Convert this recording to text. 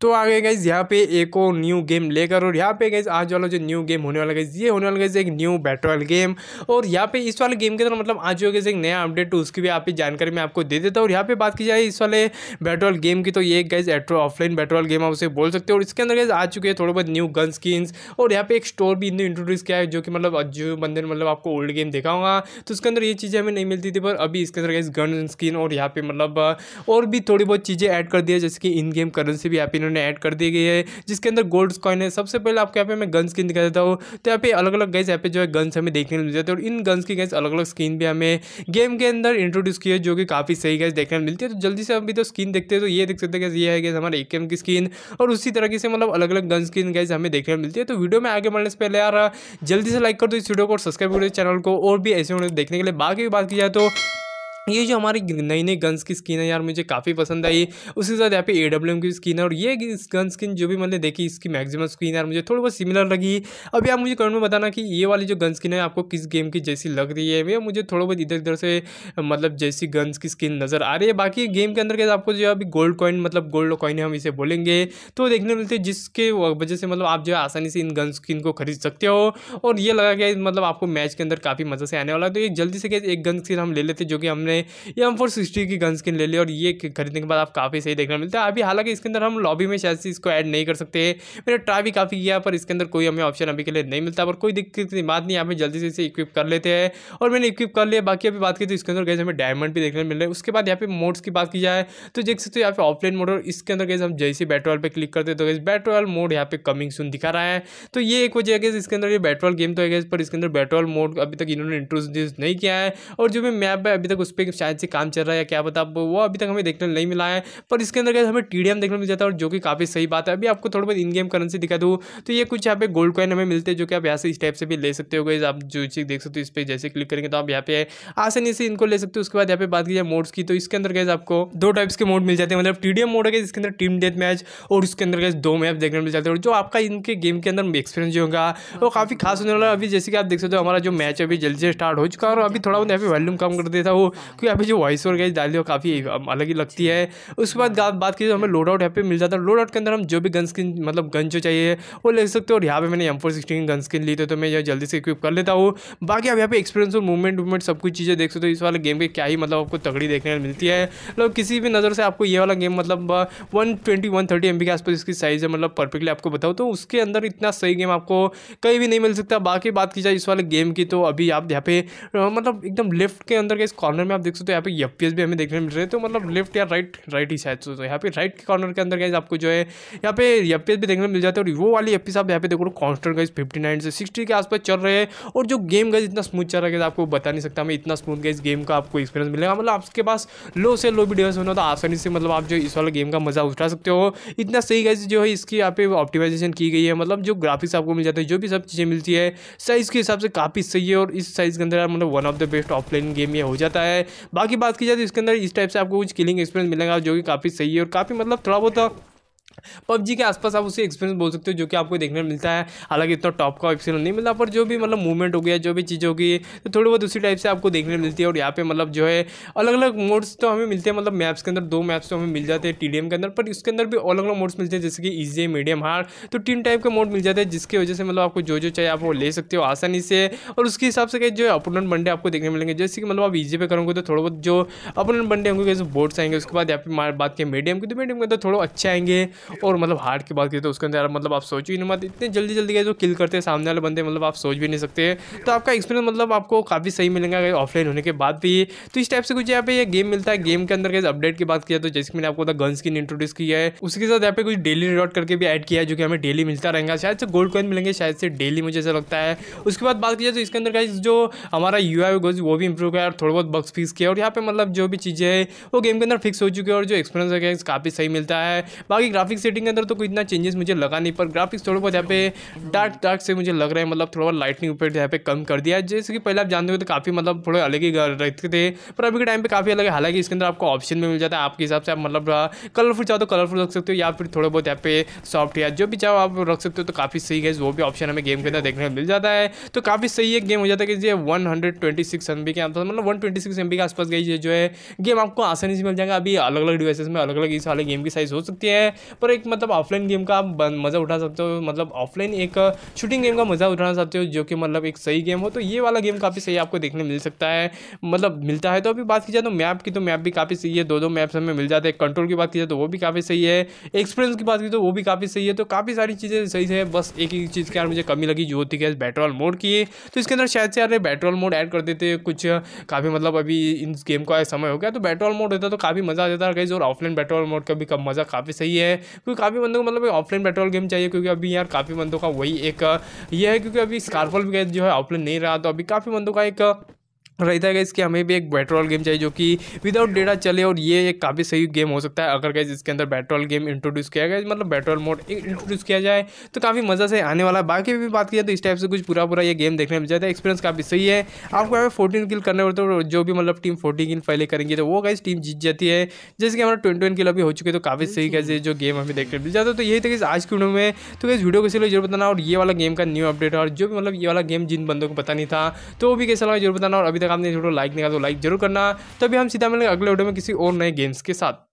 तो आ गए गाइज यहाँ पे एक और न्यू गेम लेकर और यहाँ पे गाइज आज वाला जो न्यू गेम होने वाला गाइज ये होने वाला गाइज एक न्यू बैटल गेम और यहाँ पे इस वाले गेम के अंदर मतलब आज जो एक नया अपडेट उसकी भी आप जानकारी मैं आपको दे देता हूँ और यहाँ पे बात की जाए इस वाले बैटल गेम की तो ये गाइज एट्रो ऑफलाइन बैटल गेम आप उसे बोल सकते हो और इसके अंदर गाइज आ चुके हैं थोड़े बहुत न्यू गन स्किन्स और यहाँ पे एक स्टोर भी इनने इंट्रोड्यूस किया है जो कि मतलब जो बंदे ने मतलब आपको ओल्ड गेम दिखाऊंगा तो उसके अंदर ये चीज़ें हमें नहीं मिलती थी पर अभी इसके अंदर गाइज गन स्किन और यहाँ पे मतलब और भी थोड़ी बहुत चीज़ें ऐड कर दी जैसे कि इन गेम करेंसी भी यहाँ पे इन्होंने ऐड कर दी गई है जिसके अंदर गोल्ड कॉइन है सबसे पहले आपको यहाँ पे मैं गन स्किन दिखा देता हूँ तो यहाँ पे अलग अलग गैस यहाँ पे जो है गन्स हमें देखने को मिल जाते हैं और इन गन्स की गैस अलग अलग स्किन भी हमें गेम के अंदर इंट्रोड्यूस की है जो कि काफ़ी सही गैस देखने को मिलती है तो जल्दी से अभी तो स्किन देखते हैं तो ये देख सकते हैं ये है गैस हमारे ए की स्किन और उसी तरीके से मतलब अलग अलग गन स्किन गैस हमें देखने को मिलती है तो वीडियो में आगे बढ़ने से पहले यार जल्दी से लाइक कर दो इस वीडियो को और सब्सक्राइब दो चैनल को और भी ऐसे देखने के लिए बाकी बात की जाए तो ये जो हमारी नई नई गन्स की स्किन है यार मुझे काफ़ी पसंद आई उसके साथ यहाँ पे ए डब्ल्यू की स्किन है और ये इस गन स्किन जो भी मैंने देखी इसकी मैक्सिमम स्किन यार मुझे थोड़ी बहुत सिमिलर लगी अब यार मुझे कमेंट में बताना कि ये वाली जो गन स्किन है आपको किस गेम की जैसी लग रही है भैया मुझे थोड़ा बहुत इधर उधर से मतलब जैसी गन्स की स्किन नज़र आ रही है बाकी गेम के अंदर कैसे आपको जो अभी गोल्ड कॉइन मतलब गोल्ड कॉइन हम इसे बोलेंगे तो देखने मिलते जिसके वजह से मतलब आप जो है आसानी से इन गन स्किन को खरीद सकते हो और ये लगा कि मतलब आपको मैच के अंदर काफ़ी मज़ा से आने वाला है तो ये जल्दी से कैसे एक गन स्किन हम ले लेते जो कि हमने में ये हम फोर सिक्सटी की गन स्किन ले ली और ये खरीदने के बाद आप काफ़ी सही देखने मिलता है अभी हालांकि इसके अंदर हम लॉबी में शायद से इसको ऐड नहीं कर सकते मैंने ट्राई भी काफ़ी किया पर इसके अंदर कोई हमें ऑप्शन अभी के लिए नहीं मिलता पर कोई दिक्कत की बात नहीं यहाँ पर जल्दी से इसे इक्विप कर लेते हैं और मैंने इक्विप कर लिया बाकी अभी बात की तो इसके अंदर कैसे हमें डायमंड भी देखने मिल रहे हैं उसके बाद यहाँ पे मोड्स की बात की जाए तो देख सकते हो यहाँ पे ऑफलाइन मोड और इसके अंदर कैसे हम जैसे बैटरॉल पर क्लिक करते तो कैसे बैटरॉल मोड यहाँ पे कमिंग सुन दिखा रहा है तो ये एक वजह है गैस इसके अंदर ये बैटरॉल गेम तो है पर इसके अंदर बैटरॉल मोड अभी तक इन्होंने इंट्रोड्यूस नहीं किया है और जो भी मैप है अभी तक उस पर पर शायद से काम चल रहा है या क्या बता वो अभी तक हमें देखने नहीं मिला है पर इसके अंदर हमें टी देखने मिल जाता है और जो कि काफ़ी सही बात है अभी आपको थोड़ा बहुत इन गेम करेंसी दिखा दूँ तो ये कुछ यहाँ पे गोल्ड कॉइन हमें मिलते हैं जो कि आप यहाँ से इस टाइप से भी ले सकते हो गई आप जो चीज़ देख सकते हो इस पर जैसे क्लिक करेंगे तो आप यहाँ पे आसानी से इनको ले सकते हो उसके बाद यहाँ पे बात की जाए मोड्स की तो इसके अंदर गैस आपको दो टाइप्स के मोड मिल जाते हैं मतलब टी मोड है जिसके अंदर टीम डेथ मैच और उसके अंदर गए दो मैप देखने मिल जाते हैं और जो आपका इनके गेम के अंदर एक्सपीरियंस जो होगा वो काफ़ी खास होने वाला है अभी जैसे कि आप देख सकते हो हमारा जो मैच अभी जल्दी से स्टार्ट हो चुका है और अभी थोड़ा बहुत यहाँ पे वॉल्यूम कम कर देता वो क्योंकि यहाँ पे जो वॉइस ओवर गाइज डाली है काफ़ी अलग ही लगती है उसके बाद बात की जो तो हमें लोड आउट यहाँ पे मिल जाता है लोड आउट के अंदर हम जो भी गन स्किन मतलब गन जो चाहिए वो ले सकते हो और यहाँ पे मैंने M four sixteen gun skin ली तो, तो मैं यहाँ जल्दी से इक्विप कर लेता हूँ बाकी आप यहाँ पे एक्सपीरियंस और मूवमेंट वूवमेंट सब कुछ चीज़ें देख सकते हो इस वाले गेम के क्या ही मतलब आपको तगड़ी देखने को मिलती है मतलब किसी भी नज़र से आपको ये वाला गेम मतलब one twenty one thirty M के आसपास इसकी साइज़ है मतलब परफेक्टली आपको बताओ तो उसके अंदर इतना सही गेम आपको कहीं भी नहीं मिल सकता बाकी बात की जाए इस वाले गेम की तो अभी आप यहाँ पे मतलब एकदम लेफ्ट के अंदर के इस कॉर्नर में आप आप देख सकते हो यहाँ पे एफ e भी हमें देखने मिल रहे हैं तो मतलब लेफ्ट या राइट राइट ही शायद तो यहाँ पे राइट के कॉर्नर के अंदर गाइज आपको जो है यहाँ पे एफ e भी देखने मिल जाता है और वो वाली एफ e आप यहाँ पे देखो कॉन्स्टेंट गाइज फिफ्टी नाइन से सिक्सटी के आसपास चल रहे हैं और जो गेम गाइज इतना स्मूथ चल रहा है आपको बता नहीं सकता मैं इतना स्मूथ गाइज गेम का आपको एक्सपीरियंस मिलेगा मतलब आपके पास लो से लो भी डिवाइस होना तो आसानी से मतलब आप जो इस वाला गेम का मजा उठा सकते हो इतना सही गाइज जो है इसकी यहाँ पे ऑप्टिमाइजेशन की गई है मतलब जो ग्राफिक्स आपको मिल जाते हैं जो भी सब चीज़ें मिलती है साइज़ के हिसाब से काफ़ी सही है और इस साइज़ के अंदर मतलब one of the best offline game ये हो जाता है बाकी बात की जाए तो इसके अंदर इस टाइप से आपको कुछ किलिंग एक्सपीरियंस मिलेगा जो कि काफ़ी सही है और काफ़ी मतलब थोड़ा बहुत पबजी के आसपास आप उसे एक्सपीरियंस बोल सकते हो जो कि आपको देखने मिलता है हालांकि इतना टॉप का एक्सपीरियंस नहीं मिलता पर जो भी मतलब मूवमेंट हो गया जो भी चीज़ होगी तो थोड़ी बहुत उसी टाइप से आपको देखने मिलती है और यहाँ पे मतलब जो है अलग अलग मोड्स तो हमें मिलते हैं मतलब मैप्स के अंदर दो मैप्स तो हमें मिल जाते हैं टी के अंदर पर इसके अंदर भी अलग अलग मोड्स मिलते हैं जैसे कि ईजी मीडियम हार्ड तो तीन टाइप के मोड मिल जाते हैं जिसकी वजह से मतलब आपको जो जो चाहिए आप वो ले सकते हो आसानी से और उसके हिसाब से जो है अपोनेंट बनडे आपको देखने मिलेंगे जैसे कि मतलब आप ईजी पे करोगे तो थोड़ा बहुत जो अपोनेंट बंडे होंगे जैसे बोर्ड्स आएंगे उसके बाद यहाँ पर बात की मीडियम की तो मीडियम के अंदर थोड़ा अच्छे आएंगे और मतलब हार्ड की बात करें तो उसके अंदर मतलब आप सोचो ही नहीं मत मतलब इतने जल्दी जल्दी गए जो किल करते हैं सामने वाले बंदे मतलब आप सोच भी नहीं सकते तो आपका एक्सपीरियंस मतलब आपको काफ़ी सही मिलेगा ऑफलाइन होने के बाद भी तो इस टाइप से कुछ यहाँ पे ये गेम मिलता है गेम के अंदर कैसे अपडेट की बात किया तो जैसे कि मैंने आपको गन स्किन इंट्रोड्यूस किया है उसके साथ यहाँ पे कुछ डेली रिकॉर्ड करके भी ऐड किया है जो कि हमें डेली मिलता रहेगा शायद से गोल्ड कॉइन मिलेंगे शायद से डेली मुझे ऐसा लगता है उसके बाद बात की जाए तो इसके अंदर कैसे जो हमारा यू आई वो भी इंप्रूव किया और थोड़ा बहुत बक्स फिक्स किया और यहाँ पे मतलब जो भी चीज़ें हैं वो गेम के अंदर फिक्स हो चुकी है और जो एक्सपीरियंस है काफ़ी सही मिलता है बाकी ग्राफिक ग्राफिक सेटिंग के अंदर तो कोई इतना चेंजेस मुझे लगा नहीं पर ग्राफिक्स थोड़ा बहुत यहाँ पे डार्क डार्क से मुझे लग रहा है मतलब थोड़ा बहुत लाइटनिंग ऊपर यहाँ पे कम कर दिया जैसे कि पहले आप जानते हो तो काफ़ी मतलब थोड़े अलग ही रहते थे पर अभी के टाइम पर काफ़ी अलग है हालांकि इसके अंदर आपको ऑप्शन भी मिल जाता है आपके हिसाब से आप मतलब कलरफुल चाहो तो कलरफुल रख सकते हो या फिर थोड़े बहुत यहाँ पे सॉफ्ट या जो भी चाहो आप रख सकते हो तो काफ़ी सही है वो भी ऑप्शन हमें गेम के अंदर देखने को मिल जाता है तो काफ़ी सही है गेम हो जाता है कि जो one hundred twenty six M B के आसपास मतलब one twenty six M B के आसपास गई जो है गेम आपको आसानी से मिल जाएगा अभी अलग अलग डिवाइसेस में अलग अलग इस वाले गेम की साइज़ हो सकती है पर एक मतलब ऑफलाइन गेम का आप मज़ा उठा सकते हो मतलब ऑफलाइन एक शूटिंग गेम का मज़ा उठाना चाहते हो जो कि मतलब एक सही गेम हो तो ये वाला गेम काफ़ी सही आपको देखने मिल सकता है मतलब मिलता है तो अभी बात की जाए तो मैप की तो मैप भी काफ़ी सही है दो दो मैप्स हमें मिल जाते हैं कंट्रोल की बात की जाए तो वो भी काफ़ी सही है एक्सपीरियंस की बात की तो वो भी काफ़ी सही है तो काफ़ी सारी चीज़ें सही है बस एक ही चीज़ के यार मुझे कमी लगी जो होती है बैटरॉल मोड की तो इसके अंदर शायद से यार बैटरॉल मोड ऐड कर देते कुछ काफ़ी मतलब अभी इन गेम का समय हो गया तो बैटरॉल मोड होता तो काफ़ी मज़ा आ जाता है और ऑफलाइन बैटरॉल मोड का भी कम मज़ा काफ़ी सही है क्योंकि काफ़ी बंदों को मतलब ऑफलाइन पेट्रोल गेम चाहिए क्योंकि अभी यार काफ़ी बंदों का वही एक ये है क्योंकि अभी स्कारफल भी जो है ऑफलाइन नहीं रहा तो अभी काफ़ी बंदों का एक रहता है गाइज़ हमें भी एक बैटरॉल गेम चाहिए जो कि विदाउट डेटा चले और ये एक काफ़ी सही गेम हो सकता है अगर कैसे इसके अंदर बैटरॉल गेम इंट्रोड्यूस किया गया मतलब बैटरॉल मोड इंट्रोड्यूस किया जाए तो काफ़ी मज़ा से आने वाला है बाकी भी बात किया तो इस टाइप से कुछ पूरा पूरा ये गेम देखने में जाता है एक्सपीरियंस काफ़ी सही है आपको हमें फोर्टीन किल करने पड़ते तो जो भी मतलब टीम फोर्टीन किल पहले करेंगे तो वो कैसे टीम जीत जाती है जैसे कि हमारा ट्वेंटी किल अभी हो चुके तो काफ़ी सही कैसे जो गेम हमें देखने मिल जाता है तो यही था कि आज की वीडियो में तो कैसे वीडियो को इसलिए जरूर बताना और ये वाला गेम का न्यू अपडेट और जो भी मतलब ये वाला गेम जिन बंदों को पता नहीं था तो वो भी कैसे लगा जरूर बताना और अभी तक तक आपने वीडियो लाइक नहीं करा तो लाइक जरूर करना तभी हम सीधा मिलेंगे अगले वीडियो में किसी और नए गेम्स के साथ